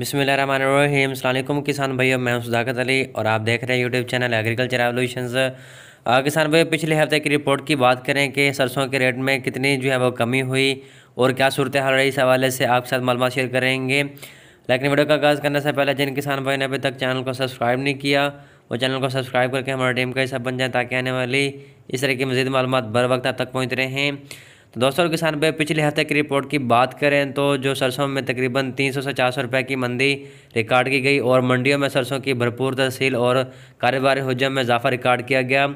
बसमिलकुम किसान भाइयों मैं सुदाकत अली और आप देख रहे हैं यूट्यूब चैनल एग्रीकल्चर एवोल्यूशंस किसान भाई पिछले हफ्ते की रिपोर्ट की बात करें कि सरसों के रेट में कितनी जो है वो कमी हुई और क्या सूरत हाल रही इस हवाले से आपके साथ मालूम शेयर करेंगे लेकिन वीडियो का आगाज़ करने से पहले जिन किसान भाई ने अभी तक चैनल को सब्सक्राइब नहीं किया वो चैनल को सब्सक्राइब करके हमारे टीम का हिस्सा बन जाए ताकि आने वाली इस तरह की मजीद मालूम बर वक्त आप तक पहुँच रहे हैं तो दोस्तों किसान भाई पिछले हफ्ते की रिपोर्ट की बात करें तो जो सरसों में तकरीबन 300 से 400 रुपए की मंदी रिकॉर्ड की गई और मंडियों में सरसों की भरपूर तहसील और कारोबारी हजम में इजाफा रिकॉर्ड किया गया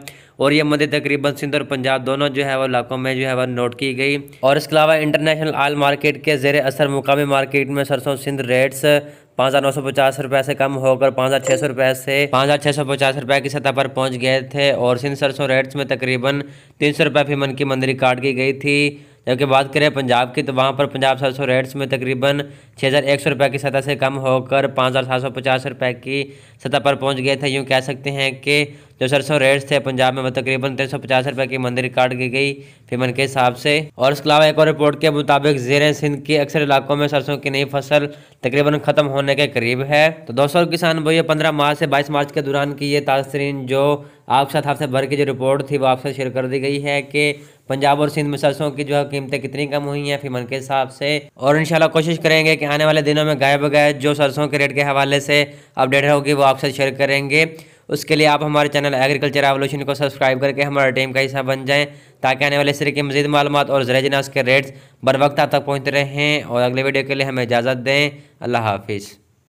और ये मदद तकरीबन सिंध और पंजाब दोनों जो है वो इलाकों में जो है वह नोट की गई और इसके अलावा इंटरनेशनल आयल मार्केट के जेर असर मुकामी मार्केट में सरसों सिंध रेट्स पाँच हज़ार नौ सौ पचास रुपये से कम होकर पाँच हज़ार छः सौ रुपये से पाँच हज़ार छः सौ पचास रुपये की सतह पर पहुंच गए थे और सिंध सरसों रेट्स में तकरीबन तीन सौ रुपये फीमन की मंदरी काट की गई थी जबकि बात करें पंजाब की तो वहाँ पर पंजाब सरसों रेट्स में तकरीबन छः हज़ार एक सौ की सतह से कम होकर पाँच हज़ार सात सौ पचास की सतह पर पहुंच गए थे यूँ कह सकते हैं कि जो सरसों रेट्स थे पंजाब में तकरीबन तीन सौ पचास की मंदिर काट की गई फिमन के हिसाब से और इसके अलावा एक और रिपोर्ट के मुताबिक जेर सिंध के अक्सर इलाकों में सरसों की नई फसल तकरीबन ख़त्म होने के करीब है तो दोस्तों किसान भैया पंद्रह मार्च से बाईस मार्च के दौरान की ये ताजरीन जो आपके साथ आपसे भर की जो रिपोर्ट थी वो आपसे शेयर कर दी गई है कि पंजाब और सिंध में सरसों की जो है कीमतें कितनी कम हुई हैं फिमन के हिसाब से और इन कोशिश करेंगे कि आने वाले दिनों में गाय बगाय जो सरसों के रेट के हवाले से अपडेट होगी वो आपसे शेयर करेंगे उसके लिए आप हमारे चैनल एग्रीकल्चर एवोल्यूशन को सब्सक्राइब करके हमारे टीम का हिस्सा बन जाएं ताकि आने वाले सिर की मजीद मालूम और जरिए के रेट्स बर वक्त आप तक रहे रहें और अगले वीडियो के लिए हमें इजाज़त दें अल्लाह हाफिज़